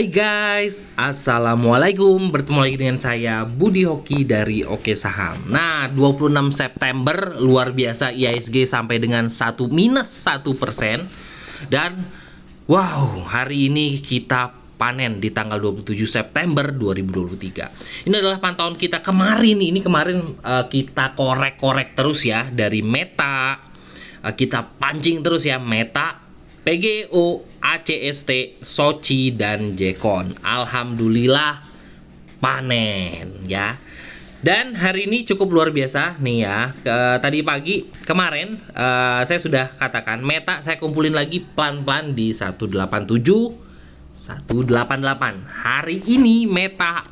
Hai guys, Assalamualaikum Bertemu lagi dengan saya Budi Hoki dari Oke Saham Nah, 26 September luar biasa IISG sampai dengan 1 minus 1 persen Dan wow, hari ini kita panen di tanggal 27 September 2023 Ini adalah pantauan kita kemarin Ini kemarin uh, kita korek-korek terus ya Dari Meta uh, Kita pancing terus ya Meta PGU, ACST, Sochi, dan Jekon. Alhamdulillah panen ya. Dan hari ini cukup luar biasa nih ya. Ke, tadi pagi kemarin uh, saya sudah katakan meta saya kumpulin lagi pelan-pelan di 187 188. Hari ini meta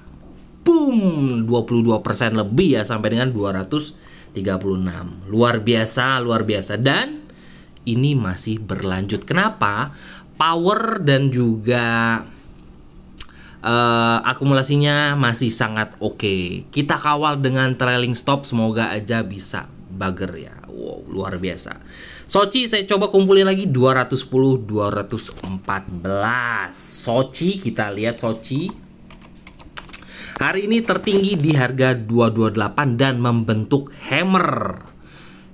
boom 22% lebih ya sampai dengan 236. Luar biasa, luar biasa. Dan ini masih berlanjut. Kenapa? Power dan juga uh, akumulasinya masih sangat oke. Okay. Kita kawal dengan trailing stop semoga aja bisa bager ya. Wow, luar biasa. Sochi saya coba kumpulin lagi 210 214. Sochi kita lihat Sochi. Hari ini tertinggi di harga 228 dan membentuk hammer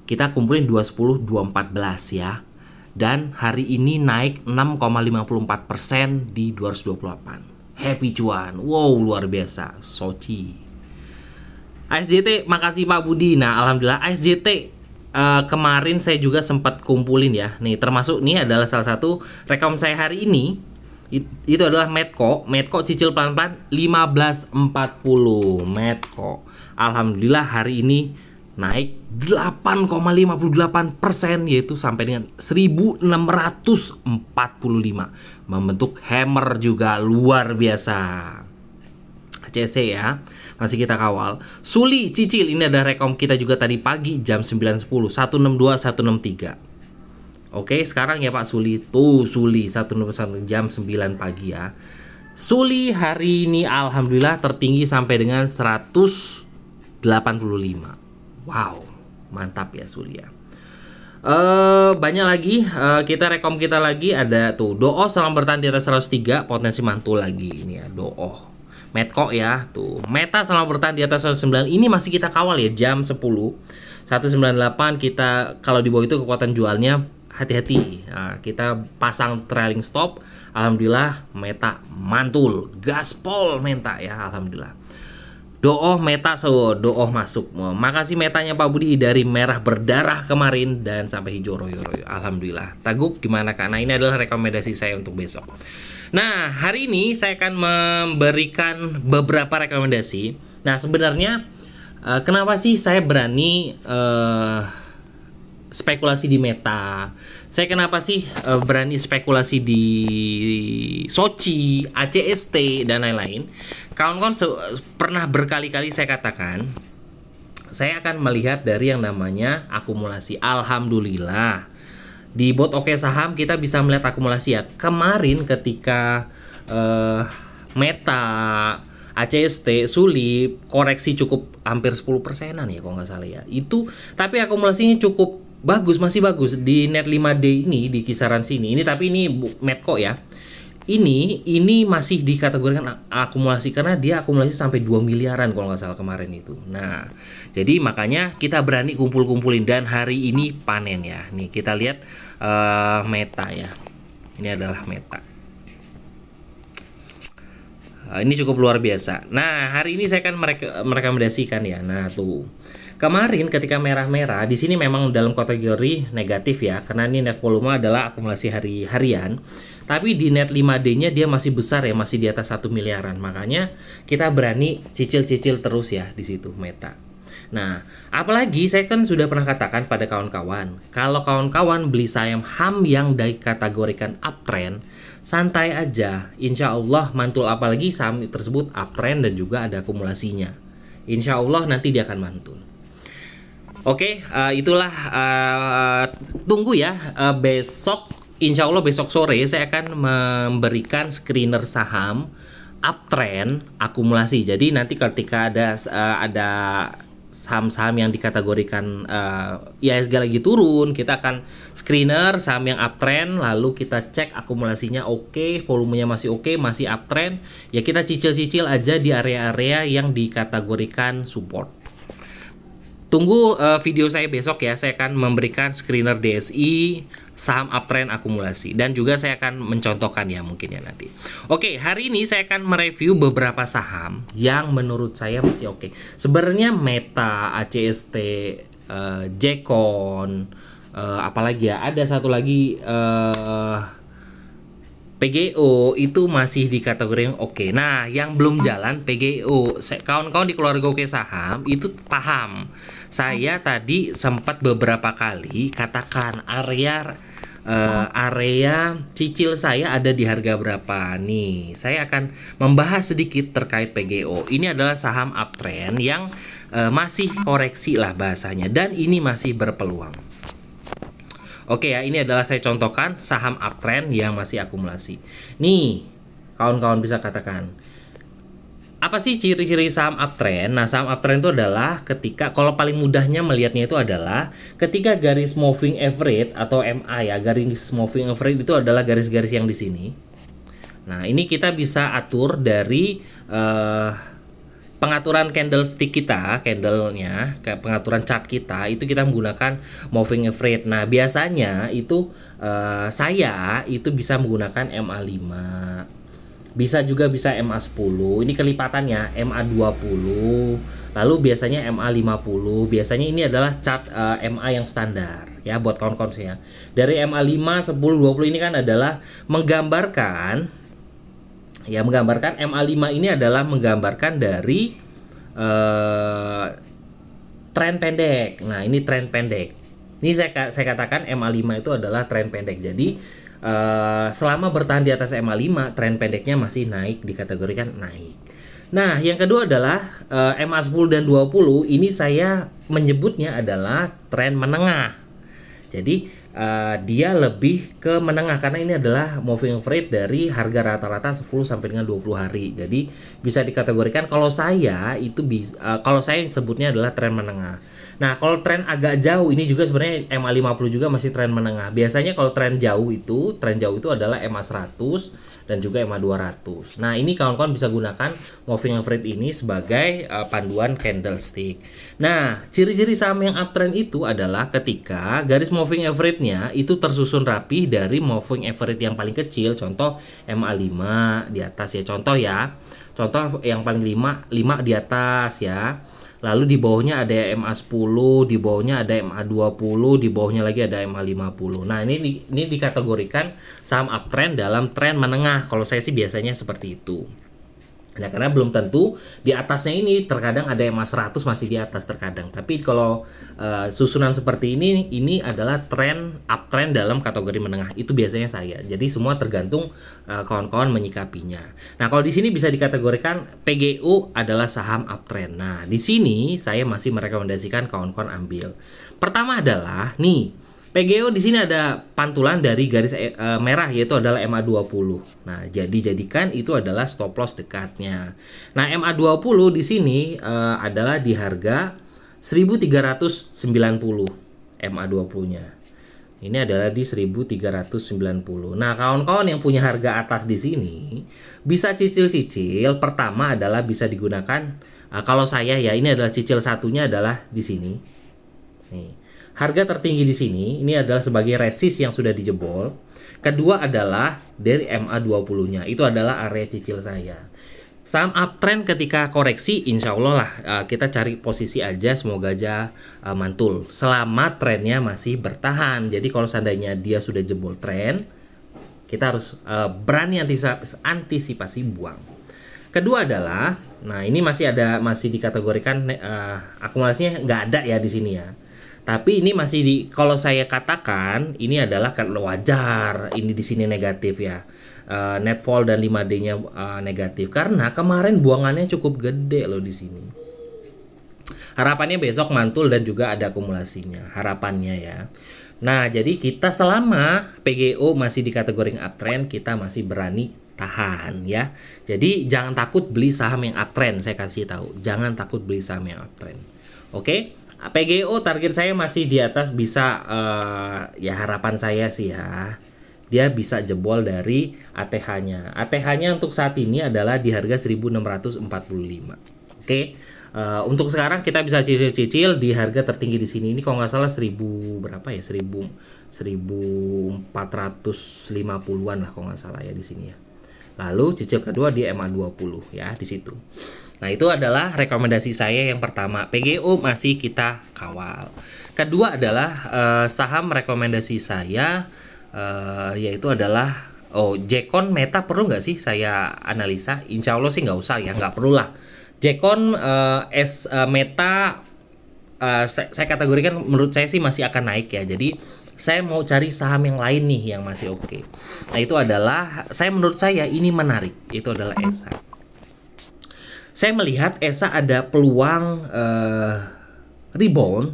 kita kumpulin 210 214 ya. Dan hari ini naik 6,54% di 228. Happy cuan. Wow, luar biasa. Sochi. ASJT, makasih Pak Budi. Nah, alhamdulillah ASJT Uh, eh, kemarin saya juga sempat kumpulin ya. Nih, termasuk nih adalah salah satu rekom saya hari ini. It, itu adalah Medco, Medco cicil pelan-pelan 1540 Medco. Alhamdulillah hari ini naik 8,58 persen yaitu sampai dengan 1645 membentuk hammer juga luar biasa CC ya masih kita kawal Suli Cicil ini ada rekom kita juga tadi pagi jam 9.10 162 163 Oke sekarang ya Pak Suli tuh Suli 161 jam 9 pagi ya Suli hari ini Alhamdulillah tertinggi sampai dengan 185 Wow, mantap ya Sulia. Uh, eh, banyak lagi uh, kita rekom kita lagi ada tuh DOO salam bertahan di atas 103 potensi mantul lagi ini ya DOO, Metko ya tuh Meta salam bertahan di atas 109 ini masih kita kawal ya jam 10 198 kita kalau di bawah itu kekuatan jualnya hati-hati nah, kita pasang trailing stop Alhamdulillah Meta mantul gaspol Meta ya Alhamdulillah Dooh Meta so Dooh masuk. Makasih metanya Pak Budi dari merah berdarah kemarin dan sampai hijau royo royo. Alhamdulillah. Taguk gimana Kak? Nah ini adalah rekomendasi saya untuk besok. Nah hari ini saya akan memberikan beberapa rekomendasi. Nah sebenarnya eh, kenapa sih saya berani uh, spekulasi di Meta. Saya kenapa sih uh, berani spekulasi di Sochi, ACST dan lain-lain? Kawan-kawan so, pernah berkali-kali saya katakan, saya akan melihat dari yang namanya akumulasi. Alhamdulillah. Di bot oke saham kita bisa melihat akumulasi ya. Kemarin ketika uh, Meta ACST sulit koreksi cukup hampir 10 persenan ya kalau nggak salah ya itu tapi akumulasinya cukup bagus masih bagus di net 5D ini di kisaran sini ini tapi ini Medco ya ini ini masih dikategorikan akumulasi karena dia akumulasi sampai 2 miliaran kalau nggak salah kemarin itu. Nah, jadi makanya kita berani kumpul-kumpulin dan hari ini panen ya. Nih kita lihat uh, meta ya. Ini adalah meta. Uh, ini cukup luar biasa. Nah, hari ini saya akan merek merekomendasikan ya. Nah, tuh. Kemarin ketika merah-merah, di sini memang dalam kategori negatif ya, karena ini net volume adalah akumulasi hari harian. Tapi di net 5D-nya dia masih besar ya, masih di atas 1 miliaran. Makanya kita berani cicil-cicil terus ya di situ Meta. Nah, apalagi saya kan sudah pernah katakan pada kawan-kawan, kalau kawan-kawan beli saham HAM yang dikategorikan uptrend, santai aja, insya Allah mantul apalagi saham tersebut uptrend dan juga ada akumulasinya. Insya Allah nanti dia akan mantul. Oke, okay, uh, eh, itulah uh, tunggu ya uh, besok. Insya Allah besok sore saya akan memberikan screener saham uptrend akumulasi. Jadi nanti ketika ada uh, ada saham-saham yang dikategorikan uh, IHSG ya lagi turun, kita akan screener saham yang uptrend, lalu kita cek akumulasinya oke, okay, volumenya masih oke, okay, masih uptrend, ya kita cicil-cicil aja di area-area yang dikategorikan support. Tunggu uh, video saya besok ya, saya akan memberikan screener DSI saham uptrend akumulasi dan juga saya akan mencontohkan ya mungkin ya nanti. Oke, hari ini saya akan mereview beberapa saham yang menurut saya masih oke. Sebenarnya Meta, ACST, uh, eh, Jekon, uh, apalagi ya, ada satu lagi uh, PGO itu masih di kategori yang oke. Okay. Nah, yang belum jalan PGO, kawan-kawan di keluarga oke saham itu paham. Saya hmm. tadi sempat beberapa kali katakan area uh, area cicil saya ada di harga berapa nih. Saya akan membahas sedikit terkait PGO. Ini adalah saham uptrend yang uh, masih koreksi lah bahasanya dan ini masih berpeluang. Oke ya, ini adalah saya contohkan saham uptrend yang masih akumulasi. Nih, kawan-kawan bisa katakan, apa sih ciri-ciri saham uptrend? Nah, saham uptrend itu adalah ketika kalau paling mudahnya melihatnya itu adalah ketika garis moving average atau MA ya, garis moving average itu adalah garis-garis yang di sini. Nah, ini kita bisa atur dari uh, pengaturan candlestick kita, candlenya, kayak pengaturan chart kita itu kita menggunakan moving average. Nah, biasanya itu uh, saya itu bisa menggunakan MA5. Bisa juga bisa MA10. Ini kelipatannya MA20. Lalu biasanya MA50. Biasanya ini adalah chart uh, eh, MA yang standar ya buat kawan-kawan ya. Dari MA5, 10, 20 ini kan adalah menggambarkan ya menggambarkan MA5 ini adalah menggambarkan dari uh, tren pendek. Nah, ini tren pendek. Ini saya saya katakan MA5 itu adalah tren pendek. Jadi uh, selama bertahan di atas MA5, tren pendeknya masih naik dikategorikan naik. Nah, yang kedua adalah eh, uh, MA10 dan 20 ini saya menyebutnya adalah tren menengah. Jadi uh, dia lebih ke menengah karena ini adalah moving freight dari harga rata-rata 10 sampai dengan 20 hari. Jadi bisa dikategorikan kalau saya itu bisa uh, eh, kalau saya sebutnya adalah tren menengah. Nah, kalau tren agak jauh ini juga sebenarnya MA 50 juga masih tren menengah. Biasanya kalau tren jauh itu, tren jauh itu adalah MA 100 dan juga MA 200. Nah, ini kawan-kawan bisa gunakan moving average ini sebagai uh, panduan candlestick. Nah, ciri-ciri saham yang uptrend itu adalah ketika garis moving average-nya itu tersusun rapi dari moving average yang paling kecil, contoh MA 5 di atas ya, contoh ya. Contoh yang paling 5 5 di atas ya. Lalu di bawahnya ada MA10, di bawahnya ada MA20, di bawahnya lagi ada MA50. Nah, ini ini dikategorikan saham uptrend dalam tren menengah. Kalau saya sih biasanya seperti itu. Nah, karena belum tentu di atasnya ini terkadang ada yang 100 masih di atas terkadang. Tapi kalau uh, susunan seperti ini ini adalah tren uptrend dalam kategori menengah. Itu biasanya saya. Jadi semua tergantung uh, kawan-kawan menyikapinya. Nah, kalau di sini bisa dikategorikan PGU adalah saham uptrend. Nah, di sini saya masih merekomendasikan kawan-kawan ambil. Pertama adalah nih PGO di sini ada pantulan dari garis e, e, merah yaitu adalah MA20. Nah, jadi jadikan itu adalah stop loss dekatnya. Nah, MA20 di sini e, adalah di harga 1390 MA20-nya. Ini adalah di 1390. Nah, kawan-kawan yang punya harga atas di sini bisa cicil-cicil. Pertama adalah bisa digunakan e, kalau saya ya ini adalah cicil satunya adalah di sini. Nih. Harga tertinggi di sini ini adalah sebagai resist yang sudah dijebol. Kedua adalah dari MA20-nya. Itu adalah area cicil saya. Saham uptrend ketika koreksi, insya Allah lah eh, kita cari posisi aja, semoga aja eh, mantul. Selama trennya masih bertahan, jadi kalau seandainya dia sudah jebol tren, kita harus eh, berani antisipasi buang. Kedua adalah, nah ini masih ada masih dikategorikan uh, akumulasinya nggak ada ya di sini ya. Tapi ini masih di kalau saya katakan ini adalah kan wajar ini di sini negatif ya. Uh, netfall dan 5D-nya uh, eh, negatif karena kemarin buangannya cukup gede loh di sini. Harapannya besok mantul dan juga ada akumulasinya. Harapannya ya. Nah, jadi kita selama PGO masih di kategori uptrend, kita masih berani tahan ya. Jadi jangan takut beli saham yang uptrend, saya kasih tahu. Jangan takut beli saham yang uptrend. Oke? Okay? PGO target saya masih di atas bisa uh, ya harapan saya sih ya dia bisa jebol dari ATH-nya. ATH-nya untuk saat ini adalah di harga 1645. Oke. Okay? Uh, eh, untuk sekarang kita bisa cicil-cicil di harga tertinggi di sini. Ini kalau nggak salah 1000 berapa ya? 1000 1450-an lah kalau nggak salah ya di sini ya. Lalu cicil kedua di MA20 ya di situ. Nah, itu adalah rekomendasi saya yang pertama. PGO masih kita kawal. Kedua adalah uh, saham rekomendasi saya uh, yaitu adalah oh Jekon Meta perlu nggak sih saya analisa? Insya Allah sih nggak usah ya, nggak perlu lah. Jekon eh, S uh, Meta eh, saya kategorikan menurut saya sih masih akan naik ya. Jadi saya mau cari saham yang lain nih yang masih oke. Okay. Nah itu adalah saya menurut saya ini menarik. Itu adalah ESA saya melihat Esa ada peluang uh, rebound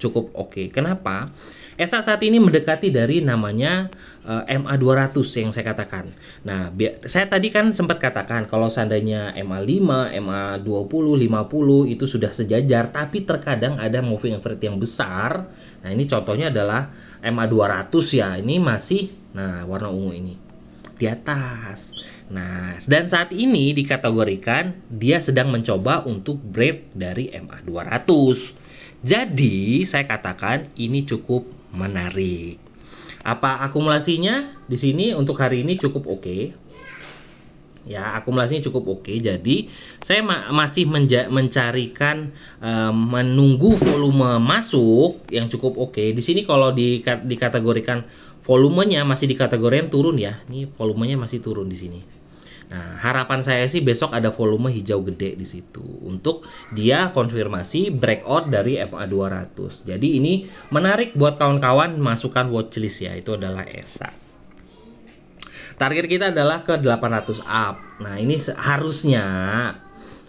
cukup oke. Okay. Kenapa? Esa saat ini mendekati dari namanya uh, eh, MA200 yang saya katakan. Nah, saya tadi kan sempat katakan kalau seandainya MA5, MA20, 50 itu sudah sejajar, tapi terkadang ada moving average yang besar. Nah, ini contohnya adalah MA200 ya. Ini masih nah warna ungu ini di atas. Nah, dan saat ini dikategorikan dia sedang mencoba untuk break dari MA200. Jadi, saya katakan ini cukup menarik. Apa akumulasinya di sini untuk hari ini cukup oke. Okay. Ya, akumulasinya cukup oke. Okay. Jadi, saya ma masih mencarikan e, menunggu volume masuk yang cukup oke. Okay. Di sini kalau di dikategorikan volumenya masih dikategorikan turun ya. Ini volumenya masih turun di sini Nah, harapan saya sih besok ada volume hijau gede di situ untuk dia konfirmasi breakout dari FA 200. Jadi ini menarik buat kawan-kawan masukkan watchlist ya, itu adalah ESA. Target kita adalah ke 800 up. Nah, ini seharusnya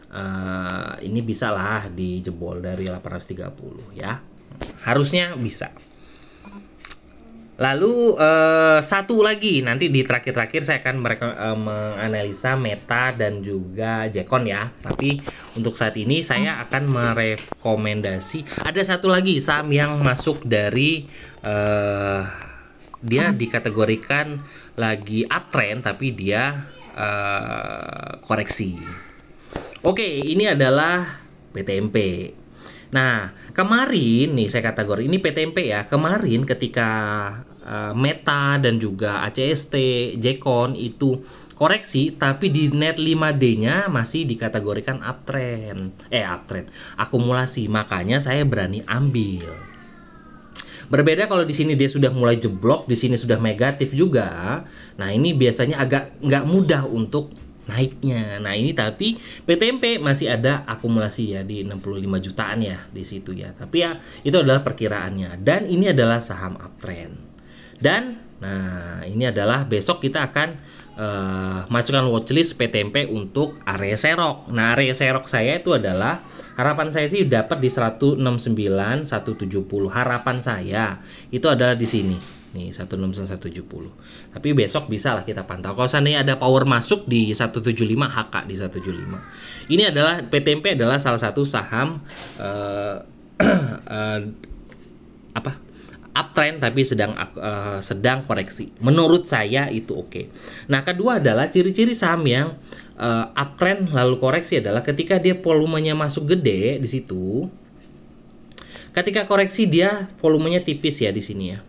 uh, eh, ini bisa lah dijebol dari 830 ya. Harusnya bisa. Lalu uh, satu lagi nanti di terakhir-terakhir saya akan uh, menganalisa Meta dan juga Jekon ya. Tapi untuk saat ini saya akan merekomendasi ada satu lagi saham yang masuk dari uh, dia dikategorikan lagi uptrend tapi dia uh, koreksi. Oke, ini adalah PTMP. Nah, kemarin nih saya kategori ini PTMP ya. Kemarin ketika Eh, Meta dan juga ACST, Jekon itu koreksi tapi di net 5D-nya masih dikategorikan uptrend. Eh uptrend, akumulasi. Makanya saya berani ambil. Berbeda kalau di sini dia sudah mulai jeblok, di sini sudah negatif juga. Nah, ini biasanya agak nggak mudah untuk naiknya. Nah, ini tapi PTMP masih ada akumulasi ya di 65 jutaan ya di situ ya. Tapi ya itu adalah perkiraannya dan ini adalah saham uptrend. Dan nah ini adalah besok kita akan uh, masukkan watchlist PTMP untuk area serok. Nah, area serok saya itu adalah harapan saya sih dapat di 169 170. Harapan saya itu adalah di sini. Nih 16170. Tapi besok bisa lah kita pantau. Kalau seandainya ada power masuk di 175 HK di 175. Ini adalah PTMP adalah salah satu saham uh, uh, apa? uptrend tapi sedang uh, sedang koreksi. Menurut saya itu oke. Okay. Nah, kedua adalah ciri-ciri saham yang uh, uptrend lalu koreksi adalah ketika dia volumenya masuk gede di situ. Ketika koreksi dia volumenya tipis ya di sini ya.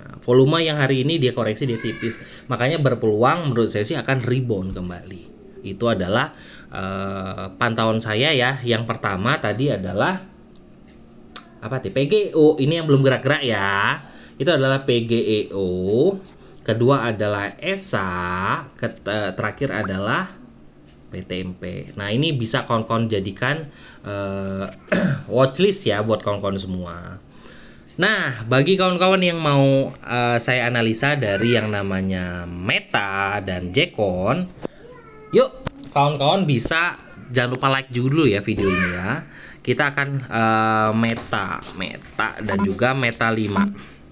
Nah, volume yang hari ini dia koreksi dia tipis. Makanya berpeluang menurut saya sih akan rebound kembali. Itu adalah uh, pantauan saya ya. Yang pertama tadi adalah apa tuh PGO e ini yang belum gerak-gerak ya itu adalah PGEO kedua adalah ESA eh, terakhir adalah PTMP nah ini bisa kawan-kawan jadikan uh, watchlist ya buat kawan-kawan semua Nah, bagi kawan-kawan yang mau uh, saya analisa dari yang namanya Meta dan Jekon, yuk kawan-kawan bisa jangan lupa like dulu ya video ini ya kita akan uh, meta meta dan juga meta 5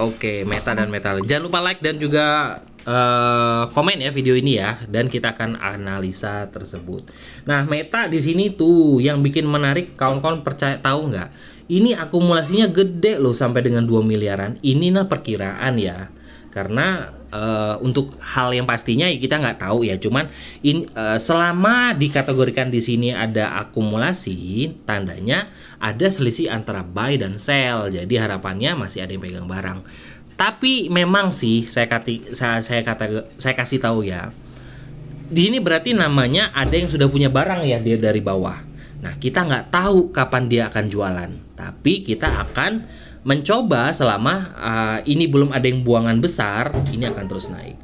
Oke, meta dan metal. Jangan lupa like dan juga uh, komen ya video ini ya dan kita akan analisa tersebut. Nah, meta di sini tuh yang bikin menarik kawan-kawan percaya tahu nggak? Ini akumulasinya gede loh sampai dengan 2 miliaran. Ini nah perkiraan ya karena uh, untuk hal yang pastinya ya kita nggak tahu ya cuman in, uh, selama dikategorikan di sini ada akumulasi tandanya ada selisih antara buy dan sell jadi harapannya masih ada yang pegang barang tapi memang sih saya kati, saya saya kata saya kasih tahu ya di sini berarti namanya ada yang sudah punya barang ya dia dari bawah Nah, kita nggak tahu kapan dia akan jualan, tapi kita akan mencoba selama uh, ini belum ada yang buangan besar, ini akan terus naik.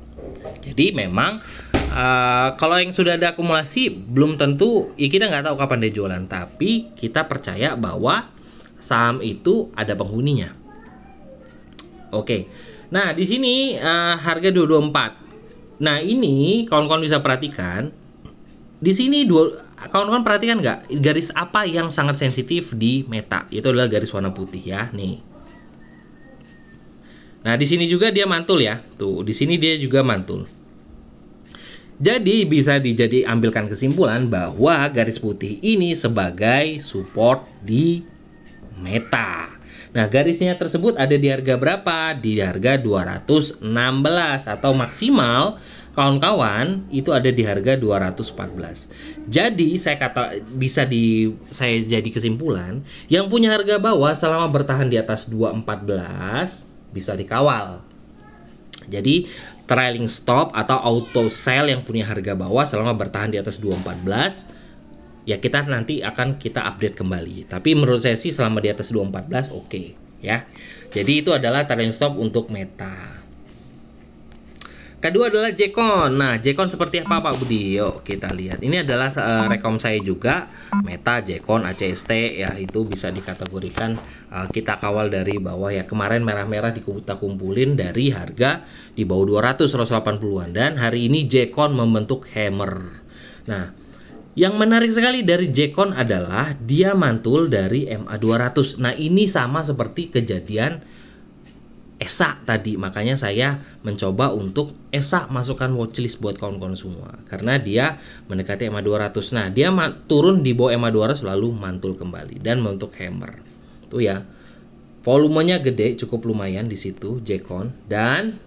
Jadi memang uh, kalau yang sudah ada akumulasi belum tentu ya kita nggak tahu kapan dia jualan, tapi kita percaya bahwa saham itu ada penghuninya. Oke. Nah, di sini uh, harga 224. Nah, ini kawan-kawan bisa perhatikan di sini dua kawan-kawan perhatikan nggak garis apa yang sangat sensitif di meta? Itu adalah garis warna putih ya, nih. Nah, di sini juga dia mantul ya. Tuh, di sini dia juga mantul. Jadi bisa dijadi ambilkan kesimpulan bahwa garis putih ini sebagai support di meta. Nah, garisnya tersebut ada di harga berapa? Di harga 216 atau maksimal kawan-kawan itu ada di harga 214. Jadi saya kata bisa di saya jadi kesimpulan yang punya harga bawah selama bertahan di atas 214 bisa dikawal. Jadi trailing stop atau auto sell yang punya harga bawah selama bertahan di atas 214 ya kita nanti akan kita update kembali. Tapi menurut saya sih selama di atas 214 oke okay, ya. Jadi itu adalah trailing stop untuk Meta. Kedua adalah Jekon. Nah, Jekon seperti apa Pak Budi? Yuk kita lihat. Ini adalah uh, rekom saya juga Meta, Jekon, ACST ya itu bisa dikategorikan uh, kita kawal dari bawah ya. Kemarin merah-merah kita kumpulin dari harga di bawah 200 180-an dan hari ini Jekon membentuk hammer. Nah, yang menarik sekali dari Jekon adalah dia mantul dari MA200. Nah, ini sama seperti kejadian Esa tadi makanya saya mencoba untuk Esa masukkan watchlist buat kawan-kawan semua karena dia mendekati EMA 200 nah dia turun di bawah EMA 200 lalu mantul kembali dan membentuk hammer tuh ya volumenya gede cukup lumayan di situ Jekon dan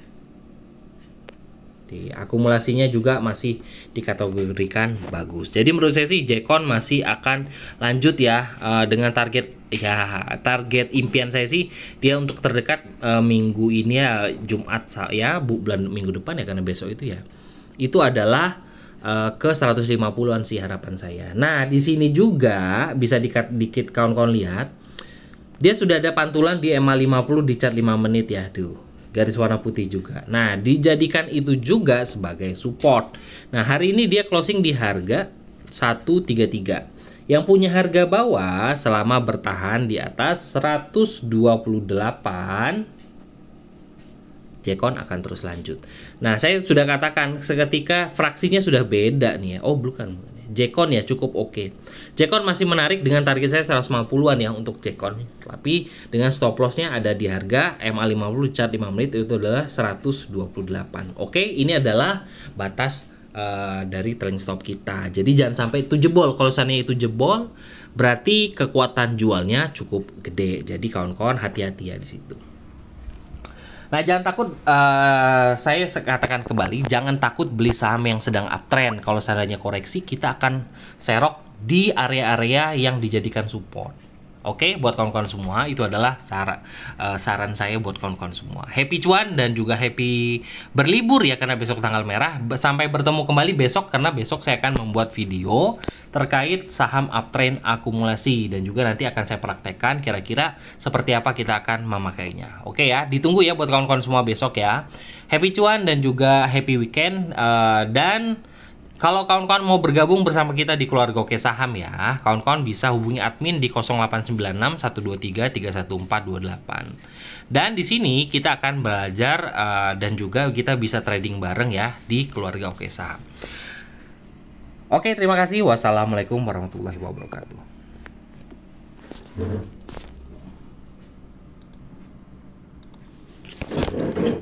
seperti akumulasinya juga masih dikategorikan bagus. Jadi menurut saya sih Jekon masih akan lanjut ya uh, dengan target ya target impian saya sih dia untuk terdekat uh, minggu ini ya Jumat saya bu bulan minggu depan ya karena besok itu ya. Itu adalah eh, ke 150-an sih harapan saya. Nah, di sini juga bisa dikat dikit kawan-kawan lihat dia sudah ada pantulan di ma 50 di chart 5 menit ya. tuh garis warna putih juga. Nah, dijadikan itu juga sebagai support. Nah, hari ini dia closing di harga 133. Yang punya harga bawah selama bertahan di atas 128 Jekon akan terus lanjut. Nah, saya sudah katakan seketika fraksinya sudah beda nih ya. Oh, bukan. Jekon ya cukup oke. Okay. Jekon masih menarik dengan target saya 150-an ya untuk Jekon. Tapi dengan stop loss-nya ada di harga MA50 chart 5 menit itu adalah 128. Oke, okay, ini adalah batas uh, dari trailing stop kita. Jadi jangan sampai itu jebol. Kalau seandainya itu jebol, berarti kekuatan jualnya cukup gede. Jadi kawan-kawan hati-hati ya di situ. Nah, jangan takut uh, saya katakan kembali, jangan takut beli saham yang sedang uptrend. Kalau seandainya koreksi, kita akan serok di area-area yang dijadikan support. Oke, okay, buat kawan-kawan semua itu adalah cara uh, saran saya buat kawan-kawan semua. Happy cuan dan juga happy berlibur ya karena besok tanggal merah. Sampai bertemu kembali besok karena besok saya akan membuat video terkait saham uptrend akumulasi dan juga nanti akan saya praktekkan kira-kira seperti apa kita akan memakainya. Oke okay ya, ditunggu ya buat kawan-kawan semua besok ya. Happy cuan dan juga happy weekend uh, dan kalau kawan-kawan mau bergabung bersama kita di keluarga Oke Saham ya, kawan-kawan bisa hubungi admin di 0896 123 31428. Dan di sini kita akan belajar uh, dan juga kita bisa trading bareng ya di keluarga Oke Saham. Oke, terima kasih. Wassalamualaikum warahmatullahi wabarakatuh. Thank you.